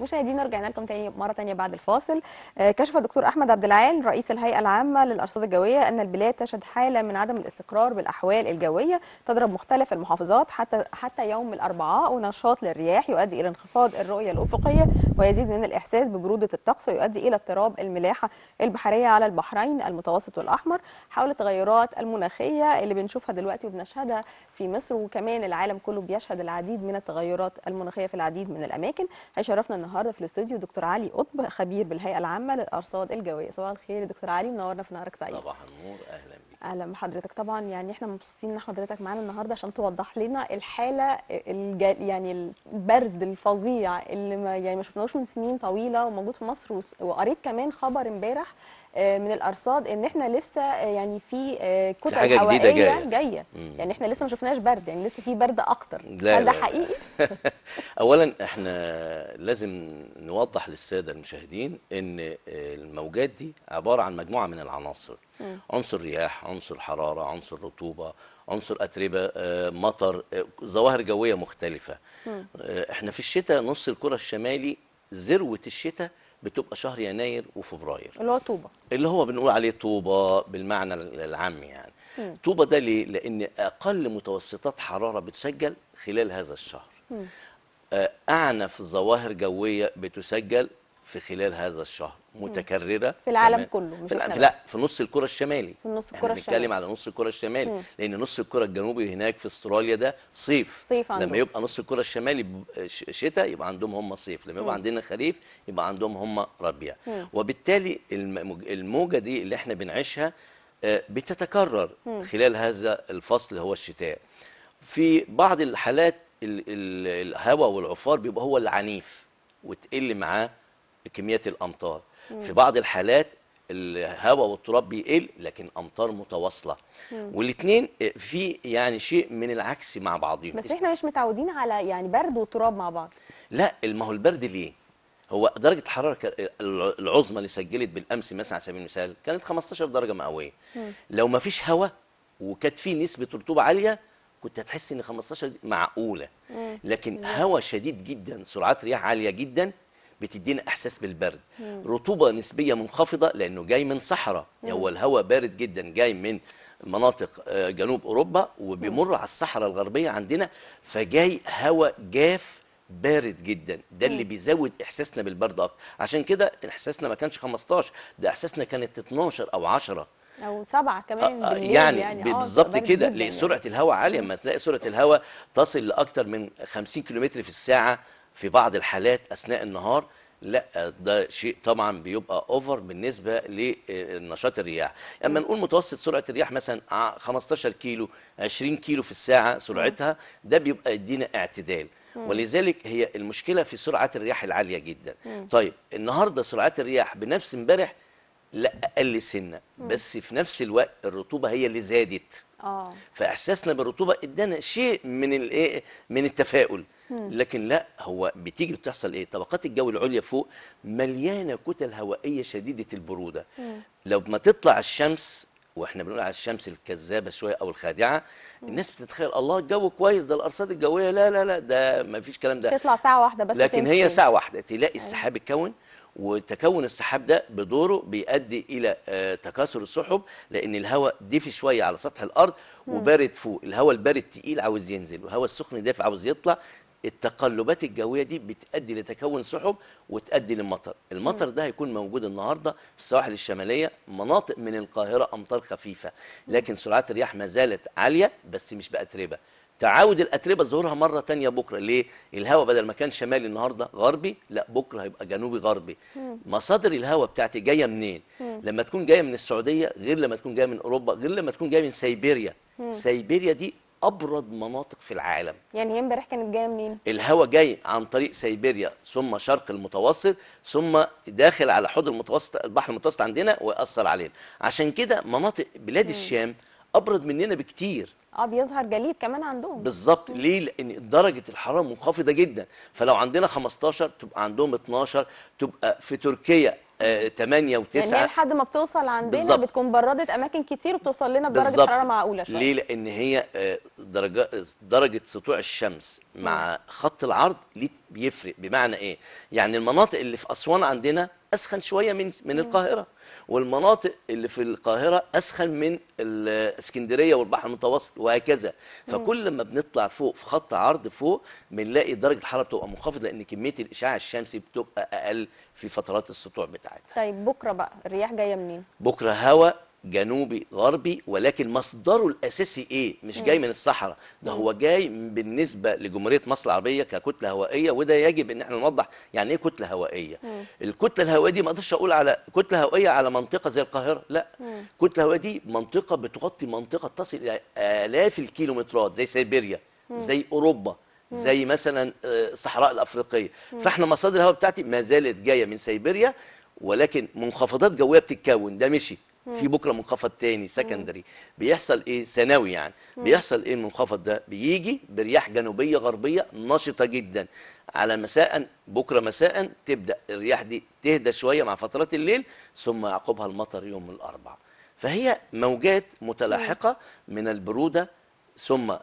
مشاهدينا رجعنا لكم تاني مره تانيه بعد الفاصل آه، كشف الدكتور احمد عبد العال رئيس الهيئه العامه للارصاد الجويه ان البلاد تشهد حاله من عدم الاستقرار بالاحوال الجويه تضرب مختلف المحافظات حتى حتى يوم الاربعاء ونشاط للرياح يؤدي الى انخفاض الرؤيه الافقيه ويزيد من الاحساس ببروده الطقس ويؤدي الى اضطراب الملاحه البحريه على البحرين المتوسط والاحمر حول التغيرات المناخيه اللي بنشوفها دلوقتي وبنشهدها في مصر وكمان العالم كله بيشهد العديد من التغيرات المناخيه في العديد من الاماكن هيشرفنا النهارده في الاستوديو دكتور علي قطب خبير بالهيئه العامه للارصاد الجويه صباح الخير دكتور علي منورنا في نهارك سعيد صباح النور اهلا بيك اهلا بحضرتك طبعا يعني احنا مبسوطين ان حضرتك معانا النهارده عشان توضح لنا الحاله الجل يعني البرد الفظيع اللي ما يعني ما شفناهوش من سنين طويله وموجود في مصر وقريت كمان خبر امبارح آه، من الارصاد ان احنا لسه آه، يعني في آه، كتل حاجة هوائيه جديدة جاية, جاية. يعني احنا لسه ما شفناش برد يعني لسه في برد اكتر لا هل ده حقيقي اولا احنا لازم نوضح للساده المشاهدين ان الموجات دي عباره عن مجموعه من العناصر مم. عنصر رياح عنصر حراره عنصر رطوبه عنصر أتربة مطر ظواهر جوية مختلفة م. احنا في الشتاء نص الكرة الشمالي ذروة الشتاء بتبقى شهر يناير وفبراير اللي هو طوبة اللي هو بنقول عليه طوبة بالمعنى العام يعني م. طوبة ده ليه؟ لأن أقل متوسطات حرارة بتسجل خلال هذا الشهر م. آه، أعنف ظواهر جوية بتسجل في خلال هذا الشهر متكرره في العالم كله مش في لا في نص الكره الشمالي في نص الكره الشمالي بنتكلم على نص الكره الشمالي مم. لان نص الكره الجنوبي هناك في استراليا ده صيف, صيف عندهم. لما يبقى نص الكره الشمالي شتاء يبقى عندهم هم صيف لما يبقى مم. عندنا خريف يبقى عندهم هم ربيع مم. وبالتالي الموجه دي اللي احنا بنعيشها آه، بتتكرر مم. خلال هذا الفصل هو الشتاء في بعض الحالات الهواء والعفار بيبقى هو العنيف وتقل معاه كمية الأمطار مم. في بعض الحالات الهواء والتراب بيقل لكن امطار متواصله والاثنين آه، في يعني شيء من العكس مع بعضهم بس احنا مش متعودين على يعني برد وتراب مع بعض لا ما هو البرد ليه هو درجه الحراره العظمى اللي سجلت بالامس مثلا على سبيل المثال كانت 15 درجه مئويه لو ما فيش هواء وكانت في نسبه رطوبه عاليه كنت هتحس ان 15 معقوله لكن هواء شديد جدا سرعات رياح عاليه جدا بتدينا احساس بالبرد مم. رطوبه نسبيه منخفضه لانه جاي من صحراء مم. هو الهواء بارد جدا جاي من مناطق آه، جنوب اوروبا وبيمر على الصحراء الغربيه عندنا فجاي هواء جاف بارد جدا ده اللي بيزود احساسنا بالبرد اكتر عشان كده احساسنا ما كانش 15 ده احساسنا كانت 12 او 10 او سبعه كمان آه, آه، يعني, يعني آه، بالظبط كده لسرعه يعني. الهواء عاليه لما تلاقي سرعه الهواء تصل لاكثر من 50 كيلومتر في الساعه في بعض الحالات اثناء النهار لا ده شيء طبعا بيبقى اوفر بالنسبه لنشاط الرياح اما نقول متوسط سرعه الرياح مثلا 15 كيلو 20 كيلو في الساعه سرعتها ده بيبقى يدينا اعتدال ولذلك هي المشكله في سرعات الرياح العاليه جدا طيب النهارده سرعات الرياح بنفس امبارح لا اقل سنه بس في نفس الوقت الرطوبه هي اللي زادت اه فاحساسنا بالرطوبه ادانا شيء من الايه من التفاؤل لكن لا هو بتيجي بتحصل ايه طبقات الجو العليا فوق مليانه كتل هوائيه شديده البروده لو ما تطلع الشمس واحنا بنقول على الشمس الكذابه شويه او الخادعه الناس بتتخيل الله الجو كويس ده الارصاد الجويه لا لا لا ده ما فيش كلام ده تطلع ساعه واحده بس لكن تمشي. هي ساعه واحده تلاقي أيوة. السحاب اتكون وتكون السحاب ده بدوره بيؤدي الى آه، تكاثر السحب لان الهواء دافي شويه على سطح الارض وبارد فوق الهواء البارد تقيل عاوز ينزل والهواء السخن دافع عاوز يطلع التقلبات الجويه دي بتؤدي لتكون سحب وتؤدي للمطر المطر ده هيكون موجود النهارده في السواحل الشماليه مناطق من القاهره امطار خفيفه لكن سرعات الرياح ما زالت عاليه بس مش باتربه تعاود الاتربه ظهورها مره تانية بكره ليه الهواء بدل ما كان شمالي النهارده غربي لا بكره هيبقى جنوبي غربي مصادر الهواء بتاعتي جايه منين لما تكون جايه من السعوديه غير لما تكون جايه من اوروبا غير لما تكون جايه من سيبيريا سيبيريا دي ابرد مناطق في العالم يعني هي امبارح كانت جايه منين الهواء جاي عن طريق سيبيريا ثم شرق المتوسط ثم داخل على حوض المتوسط البحر المتوسط عندنا ويأثر علينا عشان كده مناطق بلاد مم. الشام ابرد مننا بكتير اه بيظهر جليد كمان عندهم بالظبط ليه لان درجه الحراره منخفضه جدا فلو عندنا 15 تبقى عندهم 12 تبقى في تركيا 8 و9 يعني لحد ما بتوصل عندنا بالزبط. بتكون بردت اماكن كتير وبتوصل لنا بدرجه بالزبط. حراره معقوله شويه ليه لان هي آه، درجه درجه سطوع الشمس مع خط العرض ليه بيفرق بمعنى ايه يعني المناطق اللي في اسوان عندنا اسخن شويه من من القاهره والمناطق اللي في القاهره اسخن من الاسكندريه والبحر المتوسط وهكذا فكل ما بنطلع فوق في خط عرض فوق بنلاقي درجه الحراره بتبقى منخفضه لان كميه الاشعاع الشمسي بتبقى اقل في فترات السطوع بتاعتها طيب بكره بقى الرياح جايه منين بكره هواء جنوبي غربي ولكن مصدره الاساسي ايه مش جاي من الصحراء ده هو جاي بالنسبه لجمهوريه مصر العربيه ككتله هوائيه وده يجب ان احنا نوضح يعني ايه كتله هوائيه الكتله الهوائيه دي ما اقدرش اقول على كتله هوائيه على منطقه زي القاهره لا كتله هوائيه دي منطقه بتغطي منطقه تصل الى الاف الكيلومترات زي سيبيريا زي اوروبا زي مثلا آه، الصحراء الافريقيه فاحنا مصادر الهواء بتاعتي ما زالت جايه من سيبيريا ولكن منخفضات جويه بتتكون ده مشي في بكره منخفض تاني سكندري بيحصل ايه ثانوي يعني بيحصل ايه المنخفض ده بيجي برياح جنوبيه غربيه نشطه جدا على مساء بكره مساء تبدا الرياح دي تهدى شويه مع فترات الليل ثم يعقبها المطر يوم الاربعاء فهي موجات متلاحقه من البروده ثم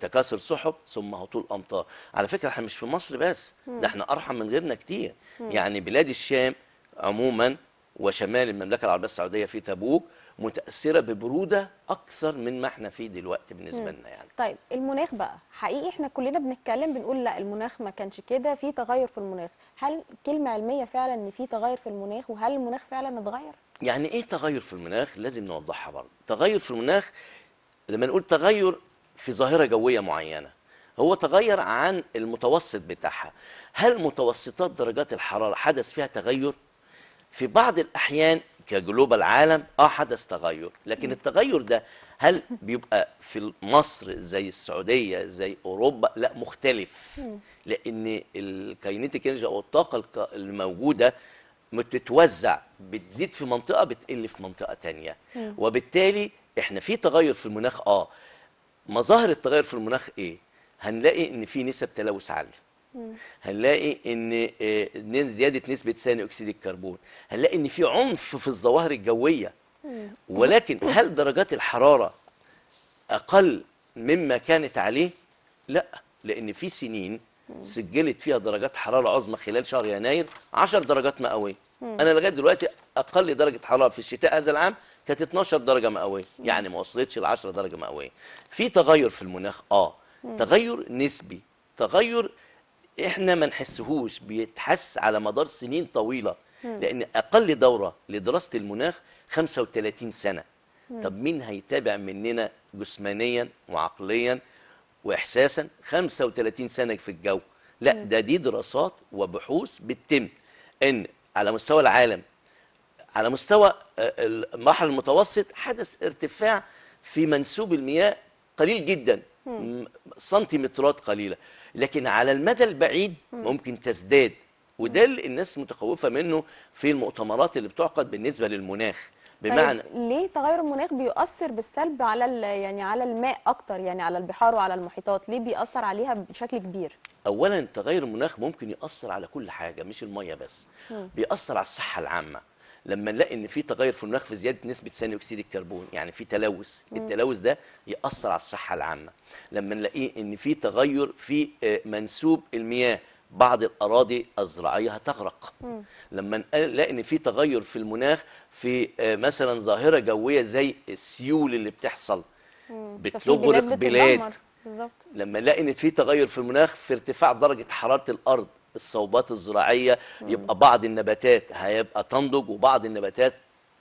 تكاثر سحب ثم هطول امطار على فكره احنا مش في مصر بس ده احنا ارحم من غيرنا كتير يعني بلاد الشام عموما وشمال المملكة العربية السعودية في تبوك متأثرة ببرودة أكثر من ما احنا فيه دلوقتي بالنسبة لنا يعني طيب المناخ بقى حقيقي احنا كلنا بنتكلم بنقول لا المناخ ما كانش كده في تغير في المناخ هل كلمة علمية فعلا ان في تغير في المناخ وهل المناخ فعلا اتغير؟ يعني ايه تغير في المناخ لازم نوضحها برضه تغير في المناخ لما نقول تغير في ظاهرة جوية معينة هو تغير عن المتوسط بتاعها هل متوسطات درجات الحرارة حدث فيها تغير في بعض الأحيان كجلوبال عالم اه حدث تغير لكن التغير ده هل بيبقى في مصر زي السعوديه زي اوروبا لا مختلف لان الكاينيتيك انرجي او الطاقه الموجوده بتتوزع بتزيد في منطقه بتقل في منطقه تانية وبالتالي احنا في تغير في المناخ اه مظاهر التغير في المناخ ايه هنلاقي ان في نسب تلوث عاليه هنلاقي ان آه، زياده نسبه ثاني اكسيد الكربون هنلاقي ان في عنف في الظواهر الجويه ولكن هل درجات الحراره اقل مما كانت عليه لا لان في سنين سجلت فيها درجات حراره عظمى خلال شهر يناير 10 درجات مئويه انا لغايه دلوقتي اقل درجه حراره في الشتاء هذا العام كانت 12 درجه مئويه يعني ما وصلتش ل 10 درجه مئويه في تغير في المناخ اه تغير نسبي تغير احنا ما نحسهوش بيتحس على مدار سنين طويله مم. لان اقل دوره لدراسه المناخ 35 سنه مم. طب مين هيتابع مننا جسمانيا وعقليا واحساسا 35 سنه في الجو لا مم. ده دي دراسات وبحوث بتتم ان على مستوى العالم على مستوى آه، البحر المتوسط حدث ارتفاع في منسوب المياه قليل جدا سنتيمترات قليله لكن على المدى البعيد ممكن تزداد وده اللي الناس متخوفه منه في المؤتمرات اللي بتعقد بالنسبه للمناخ بمعنى طيب ليه تغير المناخ بيؤثر بالسلب على يعني على الماء اكتر يعني على البحار وعلى المحيطات ليه بيأثر عليها بشكل كبير اولا تغير المناخ ممكن يأثر على كل حاجه مش الميه بس بيأثر على الصحه العامه لما نلاقي ان في تغير في المناخ في زياده نسبه ثاني اكسيد الكربون يعني في تلوث التلوث ده ياثر على الصحه العامه لما نلاقيه ان في تغير في آه، منسوب المياه بعض الاراضي الزراعيه هتغرق مم. لما نلاقي ان في تغير في المناخ في آه، مثلا ظاهره جويه زي السيول اللي بتحصل بتغرق بلاد بالظبط لما نلاقي ان في تغير في المناخ في ارتفاع درجه حراره الارض الصوبات الزراعيه يبقى بعض النباتات هيبقى تنضج وبعض النباتات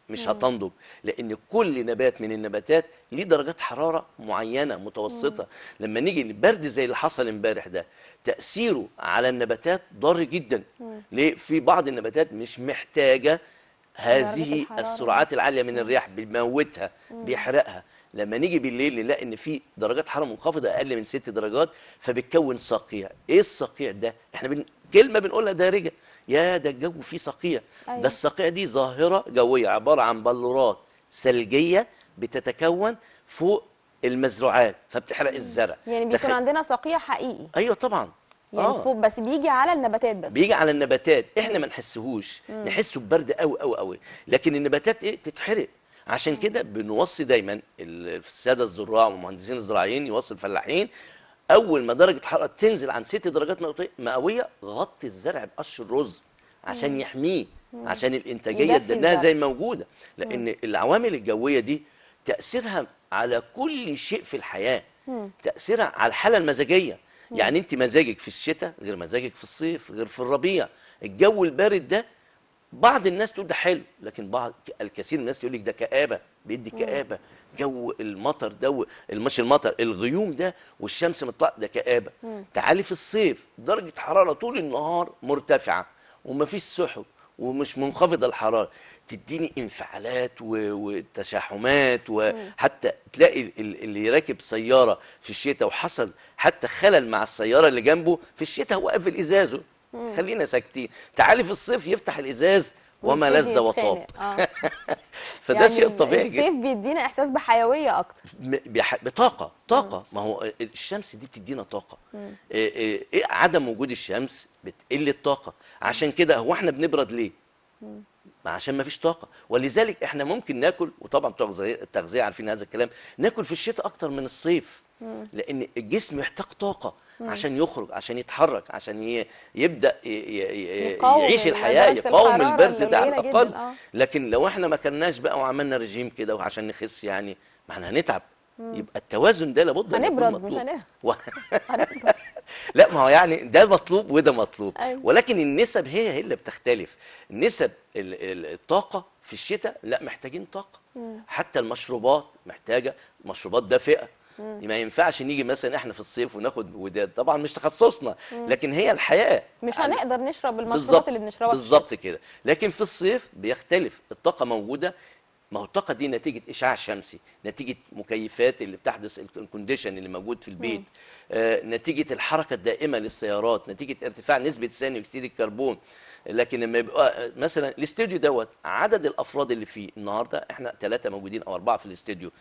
مش هتنضج لان كل نبات من النباتات ليه درجات حراره معينه متوسطه لما نيجي البرد زي اللي حصل امبارح ده تاثيره على النباتات ضار جدا ليه في بعض النباتات مش محتاجه هذه السرعات العاليه من الرياح بيموتها بيحرقها لما نيجي بالليل نلاقي ان في درجات حراره منخفضه اقل من 6 درجات فبتكون صقيع ايه الصقيع ده احنا كلمه بنقولها دارجه يا ده الجو فيه صقيع أيوة. ده الصقيع دي ظاهره جويه عباره عن بلورات ثلجيه بتتكون فوق المزروعات فبتحرق الزرع يعني بيكون عندنا صقيع حقيقي ايوه طبعا يعني آه. فوق بس بيجي على النباتات بس بيجي على النباتات احنا ما نحسهوش نحسه ببرد قوي قوي قوي لكن النباتات ايه تتحرق عشان كده بنوصي دايما الساده الزراع والمهندسين الزراعيين يوصي الفلاحين اول ما درجه الحراره تنزل عن ست درجات مئويه غطي الزرع بقش الرز عشان يحميه عشان الانتاجيه الدنيه زي موجوده لان مم. العوامل الجويه دي تاثيرها على كل شيء في الحياه مم. تاثيرها على الحاله المزاجيه مم. يعني انت مزاجك في الشتاء غير مزاجك في الصيف غير في الربيع الجو البارد ده بعض الناس تقول ده حلو لكن بعض الكثير من الناس يقول لك ده كآبة بيدي كآبة جو المطر ده مش المطر الغيوم ده والشمس مطلعه ده كآبة تعالي في الصيف درجة حرارة طول النهار مرتفعة ومفيش سحب ومش منخفضه الحراره تديني انفعالات وتشاحمات وحتى تلاقي اللي راكب سياره في الشتاء وحصل حتى خلل مع السياره اللي جنبه في الشتاء هو ازازه خلينا ساكتين تعالي في الصيف يفتح الازاز وما لذ وطاب آه. فده يعني شيء طبيعي جدا الصيف بيدينا احساس بحيويه اكتر بطاقه طاقه ما هو الشمس دي بتدينا طاقه آه، آه، إيه عدم وجود الشمس بتقل الطاقه عشان كده هو احنا بنبرد ليه ما عشان ما فيش طاقه ولذلك احنا ممكن ناكل وطبعا التغذيه عارفين هذا الكلام ناكل في الشتاء اكتر من الصيف لان الجسم يحتاج طاقه عشان يخرج عشان يتحرك عشان يبدا يعيش الحياه يقاوم البرد ده على الاقل آه. لكن لو احنا ما كناش بقى وعملنا رجيم كده وعشان نخس يعني ما احنا هنتعب يبقى التوازن ده لابد هنبرد مش هنبرد و... لا ما هو يعني ده مطلوب وده مطلوب أيوة. ولكن النسب هي هي اللي بتختلف نسب الطاقه في الشتاء لا محتاجين طاقه مم. حتى المشروبات محتاجه مشروبات دافئه ما ينفعش نيجي مثلا احنا في الصيف وناخد وداد طبعا مش تخصصنا لكن هي الحياه مش يعني هنقدر نشرب المشروبات اللي بنشربها بالظبط كده لكن في الصيف بيختلف الطاقه موجوده ما هو الطاقه دي نتيجه اشعاع شمسي نتيجه مكيفات اللي بتحدث الكونديشن اللي موجود في البيت آه نتيجه الحركه الدائمه للسيارات نتيجه ارتفاع نسبه ثاني اكسيد الكربون لكن لما يبقى آه، مثلا الاستوديو دوت عدد الافراد اللي فيه النهارده احنا ثلاثه موجودين او اربعه في الاستوديو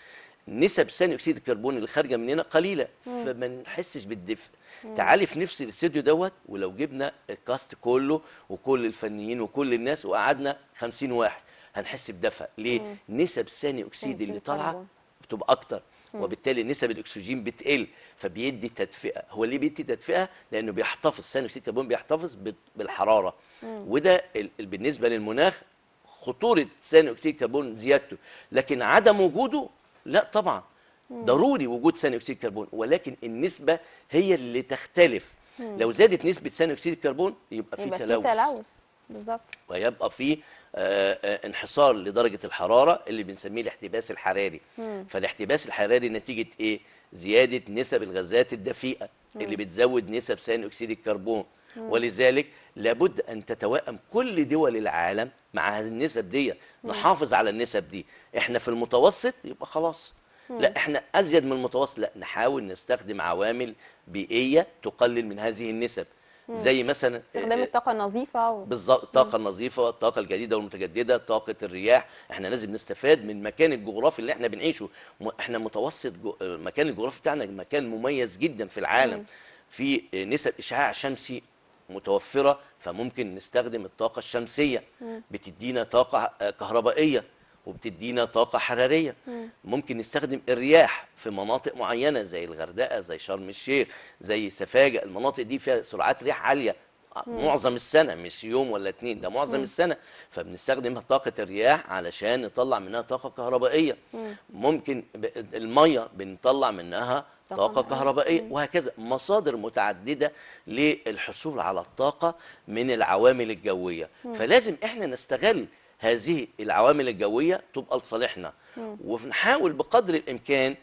نسب ثاني اكسيد الكربون اللي خارجه مننا قليله فما نحسش بالدفء تعالي في نفس الاستوديو دوت ولو جبنا الكاست كله وكل الفنيين وكل الناس وقعدنا 50 واحد هنحس بدفء ليه مم. نسب ثاني اكسيد اللي طالعه بتبقى اكتر وبالتالي نسب الاكسجين بتقل فبيدي تدفئه هو ليه بيدي تدفئه لانه بيحتفظ ثاني اكسيد الكربون بيحتفظ بالحراره مم. وده بالنسبه للمناخ خطوره ثاني اكسيد الكربون زيادته لكن عدم وجوده لا طبعا ضروري وجود ثاني اكسيد الكربون ولكن النسبه هي اللي تختلف مم. لو زادت نسبه ثاني اكسيد الكربون يبقى في تلوث تلوث بالظبط ويبقى في آه، آه، انحصار لدرجه الحراره اللي بنسميه الاحتباس الحراري مم. فالاحتباس الحراري نتيجه ايه زياده نسب الغازات الدفيئه مم. اللي بتزود نسب ثاني اكسيد الكربون ولذلك لابد ان تتوائم كل دول العالم مع هذه النسب دي نحافظ على النسب دي احنا في المتوسط يبقى خلاص لا احنا ازيد من المتوسط لا نحاول نستخدم عوامل بيئيه تقلل من هذه النسب زي مثلا استخدام آه، الطاقه النظيفه و... بالظبط الطاقه النظيفه الطاقه الجديده والمتجدده طاقه الرياح احنا لازم نستفاد من المكان الجغرافي اللي احنا بنعيشه احنا متوسط جو... المكان آه، الجغرافي بتاعنا مكان مميز جدا في العالم مم. في نسب اشعاع شمسي متوفره فممكن نستخدم الطاقه الشمسيه بتدينا طاقه كهربائيه وبتدينا طاقه حراريه ممكن نستخدم الرياح في مناطق معينه زي الغردقه زي شرم الشيخ زي سفاجه المناطق دي فيها سرعات رياح عاليه آه، معظم السنه مش يوم ولا اتنين ده معظم مم. السنه فبنستخدم طاقه الرياح علشان نطلع منها طاقه كهربائيه مم. ممكن الميه بنطلع منها طاقة كهربائية وهكذا مصادر متعددة للحصول على الطاقة من العوامل الجوية مم. فلازم احنا نستغل هذه العوامل الجوية تبقى لصالحنا ونحاول بقدر الإمكان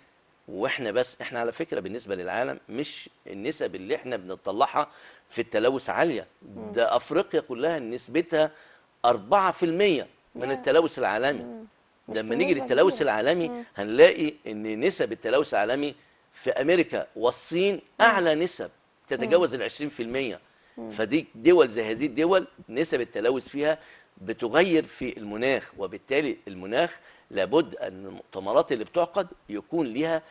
واحنا بس احنا على فكره بالنسبه للعالم مش النسب اللي احنا بنطلعها في التلوث عاليه ده افريقيا كلها نسبتها 4% من التلوث العالمي لما نيجي للتلوث العالمي هنلاقي ان نسب التلوث العالمي في امريكا والصين اعلى نسب تتجاوز ال 20% فدي دول زي هذه الدول نسب التلوث فيها بتغير في المناخ وبالتالي المناخ لابد ان المؤتمرات اللي بتعقد يكون ليها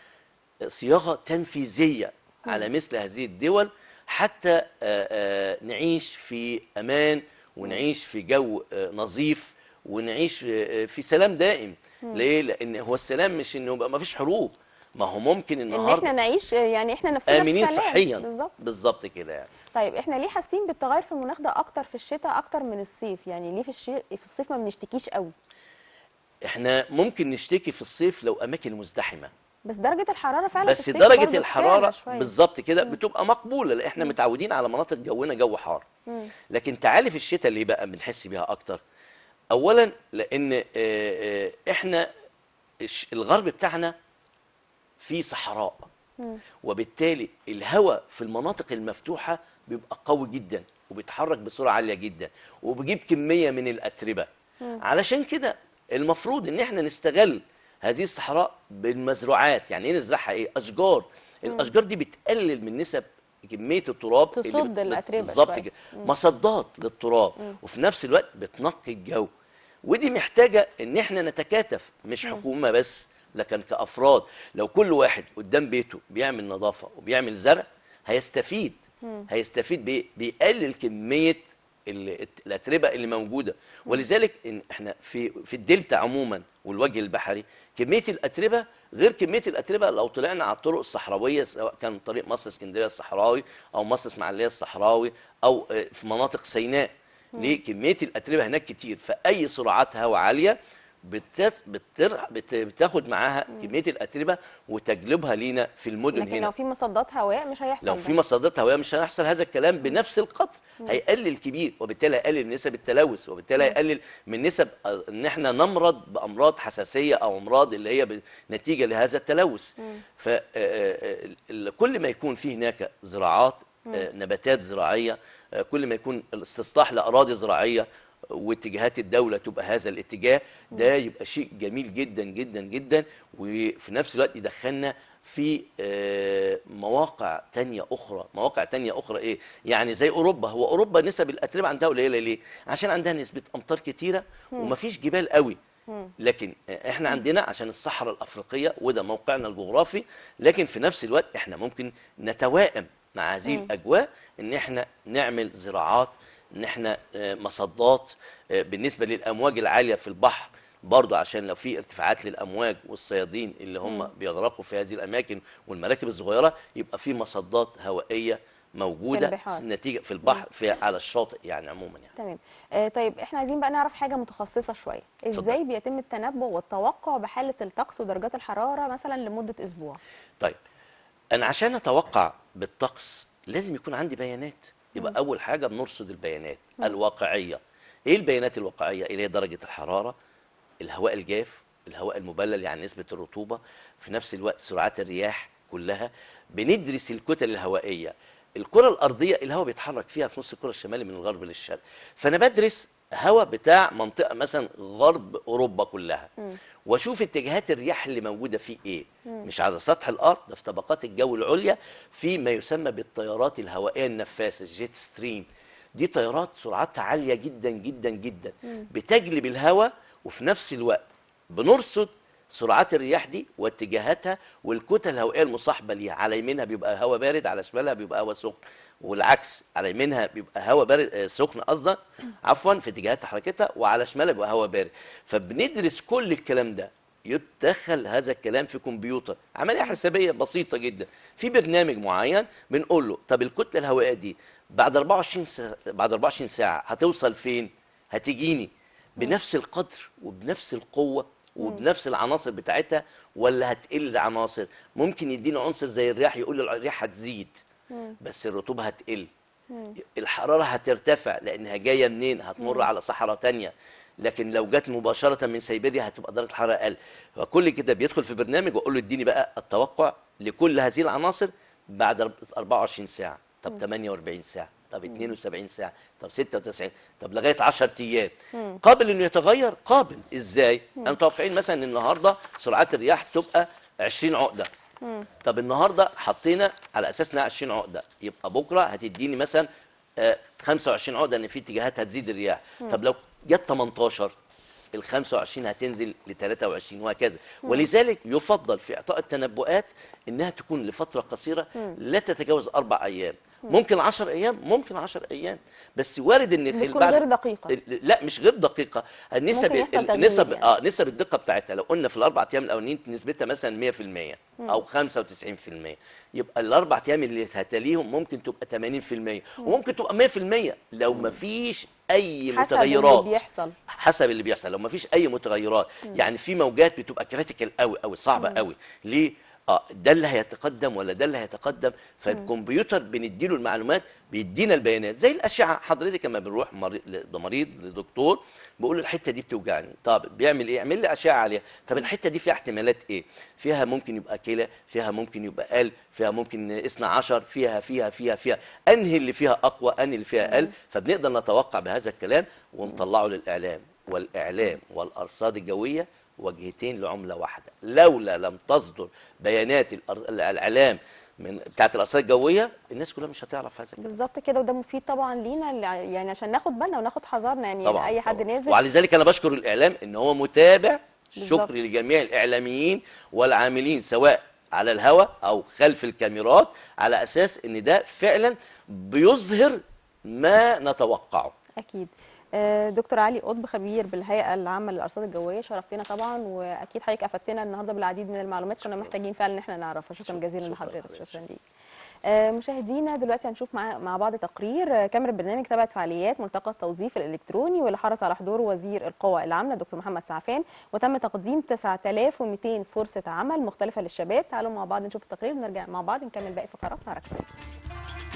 صياغه تنفيذيه على مثل هذه الدول حتى آه، آه، نعيش في امان ونعيش في جو آه، نظيف ونعيش في سلام دائم ليه لان هو السلام مش انه يبقى ما فيش حروب ما هو ممكن النهارده ان احنا نعيش يعني احنا نفسنا امنين صحيا بالظبط كده يعني طيب احنا ليه حاسين بالتغير في المناخ ده اكتر في الشتاء اكتر من الصيف يعني ليه في الشي... في الصيف ما بنشتكيش قوي احنا ممكن نشتكي في الصيف لو اماكن مزدحمه بس درجه الحراره فعلا بس درجه الحراره بالظبط كده بتبقى مقبوله لان احنا متعودين على مناطق جونا جو حار لكن تعالي في الشتاء ليه بقى بنحس بيها اكتر اولا لان آه، آه، احنا الغرب بتاعنا فيه صحراء وبالتالي الهواء في المناطق المفتوحه بيبقى قوي جدا وبيتحرك بسرعه عاليه جدا وبيجيب كميه من الاتربه م. علشان كده المفروض ان احنا نستغل هذه الصحراء بالمزروعات يعني ايه نزرعها ايه اشجار الاشجار دي بتقلل من نسب كميه التراب تصد الاتربه بالظبط كده مصدات للتراب م. وفي نفس الوقت بتنقي الجو ودي محتاجه ان احنا نتكاتف مش حكومه بس لكن كافراد لو كل واحد قدام بيته بيعمل نظافه وبيعمل زرع هيستفيد هيستفيد بيقلل كميه الاتربه اللي موجوده ولذلك إن احنا في في الدلتا عموما والوجه البحري كميه الاتربه غير كميه الاتربه لو طلعنا على الطرق الصحراويه سواء كان طريق مصر اسكندريه الصحراوي او مصر اسماعيليه الصحراوي او آه، في مناطق سيناء ليه كميه الاتربه هناك كتير فاي سرعاتها وعاليه عاليه بتس بتر بتاخد معاها كميه الاتربه وتجلبها لينا في المدن لكن هنا لكن لو في مصدات هواء مش هيحصل لو ده. في مصدات هواء مش هيحصل هذا الكلام بنفس القطر هيقلل كبير وبالتالي هيقلل من نسب التلوث وبالتالي هيقلل من نسب ان احنا نمرض بامراض حساسيه او امراض اللي هي نتيجه لهذا التلوث ف كل ما يكون في هناك زراعات نباتات زراعيه كل ما يكون الاستصلاح لاراضي زراعيه واتجاهات الدولة تبقى هذا الاتجاه ده يبقى شيء جميل جدا جدا جدا وفي نفس الوقت يدخلنا في آه، مواقع تانية أخرى مواقع تانية أخرى إيه؟ يعني زي أوروبا هو أوروبا نسب الأتربة عندها قليلة ليه؟ عشان عندها نسبة أمطار كتيرة ومفيش جبال قوي لكن احنا عندنا عشان الصحراء الافريقيه وده موقعنا الجغرافي لكن في نفس الوقت احنا ممكن نتوائم مع هذه الاجواء ان احنا نعمل زراعات ان احنا آه، مصدات آه، بالنسبه للامواج العاليه في البحر برضو عشان لو في ارتفاعات للامواج والصيادين اللي هم بيغرقوا في هذه الاماكن والمراكب الصغيره يبقى في مصدات هوائيه موجوده في نتيجه في البحر في على الشاطئ يعني عموما يعني تمام آه طيب احنا عايزين بقى نعرف حاجه متخصصه شويه ازاي صدق. بيتم التنبؤ والتوقع بحاله الطقس ودرجات الحراره مثلا لمده اسبوع طيب انا عشان اتوقع بالطقس لازم يكون عندي بيانات يبقى اول حاجه بنرصد البيانات الواقعيه ايه البيانات الواقعيه إيه اللي هي درجه الحراره الهواء الجاف الهواء المبلل يعني نسبه الرطوبه في نفس الوقت سرعات الرياح كلها بندرس الكتل الهوائيه الكره الارضيه الهواء بيتحرك فيها في نص الكره الشمالي من الغرب للشرق فانا بدرس هواء بتاع منطقه مثلا غرب اوروبا كلها واشوف اتجاهات الرياح اللي موجوده فيه ايه مش على سطح الارض ده في طبقات الجو العليا في ما يسمى بالتيارات الهوائيه النفاثه الجيت ستريم دي تيارات سرعتها عاليه جدا جدا جدا بتجلب الهواء وفي نفس الوقت بنرصد سرعات الرياح دي واتجاهاتها والكتل الهوائيه المصاحبه ليها على يمينها بيبقى هواء بارد على شمالها بيبقى هواء سخن والعكس على يمينها بيبقى هواء بارد آه، سخن قصدا عفوا في اتجاهات حركتها وعلى شمالها بيبقى هواء بارد فبندرس كل الكلام ده يدخل هذا الكلام في كمبيوتر عمليه حسابيه بسيطه جدا في برنامج معين بنقول له طب الكتله الهوائيه دي بعد 24 ساعه بعد 24 ساعه هتوصل فين هتجيني بنفس القدر وبنفس القوه وبنفس العناصر بتاعتها ولا هتقل عناصر ممكن يديني عنصر زي الرياح يقول الرياح هتزيد بس الرطوبه هتقل الحراره هترتفع لانها جايه منين هتمر على صحراء تانية لكن لو جت مباشره من سيبيريا هتبقى درجه الحراره اقل فكل كده بيدخل في برنامج واقول له اديني بقى التوقع لكل هذه العناصر بعد 24 ساعه طب 48 ساعه طب 72 ساعه طب 96 طب لغايه 10 ايام قابل انه يتغير قابل ازاي انا متوقعين مثلا النهارده سرعات الرياح تبقى 20 عقده طب النهارده حطينا على اساس انها 20 عقده يبقى بكره هتديني مثلا 25 آه، عقده ان في اتجاهات هتزيد الرياح طب لو جت 18 ال 25 هتنزل ل 23 وهكذا ولذلك يفضل في اعطاء التنبؤات انها تكون لفتره قصيره لا تتجاوز اربع ايام ممكن 10 ايام ممكن 10 ايام بس وارد ان تكون غير دقيقه لا مش غير دقيقه النسب النسب يعني. اه نسب الدقه بتاعتها لو قلنا في الاربع ايام الاولانيين نسبتها مثلا 100% مم. او 95% يبقى الاربع ايام اللي هتليهم ممكن تبقى 80% وممكن تبقى 100% لو ما فيش اي حسب متغيرات حسب اللي بيحصل حسب اللي بيحصل لو ما فيش اي متغيرات مم. يعني في موجات بتبقى كريتيكال قوي قوي صعبه مم. قوي ليه اه ده اللي هيتقدم ولا ده اللي هيتقدم فالكمبيوتر بنديله المعلومات بيدينا البيانات زي الاشعه حضرتك لما بنروح لمريض لدكتور بقول له الحته دي بتوجعني طب بيعمل ايه اعمل لي اشعه عليها طب الحته دي فيها احتمالات ايه فيها ممكن يبقى كلى فيها ممكن يبقى قلب فيها ممكن اثنا عشر فيها فيها فيها فيها انهي اللي فيها اقوى انهي اللي فيها اقل فبنقدر نتوقع بهذا الكلام ونطلعه للاعلام والاعلام والارصاد الجويه وجهتين لعمله واحده لولا لم تصدر بيانات الاعلام من بتاعه الاثار الجويه الناس كلها مش هتعرف هذا بالظبط كده وده مفيد طبعا لينا يعني عشان ناخد بالنا وناخد حذرنا يعني طبعاً اي حد طبعاً. نازل وعلى ذلك انا بشكر الاعلام ان هو متابع شكر لجميع الاعلاميين والعاملين سواء على الهواء او خلف الكاميرات على اساس ان ده فعلا بيظهر ما نتوقعه اكيد آه، دكتور علي قطب خبير بالهيئه العامه للارصاد الجويه شرفتنا طبعا واكيد حضرتك افدتنا النهارده بالعديد من المعلومات كنا محتاجين فعلا ان احنا نعرفها شكرا جزيلا لحضرتك شكرا ليك آه، مشاهدينا دلوقتي هنشوف مع, مع بعض تقرير آه، كاميرا برنامج تابعت فعاليات ملتقى التوظيف الالكتروني واللي حرص على حضور وزير القوى العامله دكتور محمد سعفان وتم تقديم 9200 فرصه عمل مختلفه للشباب تعالوا مع بعض نشوف التقرير ونرجع مع بعض نكمل باقي فقراتنا ركزوا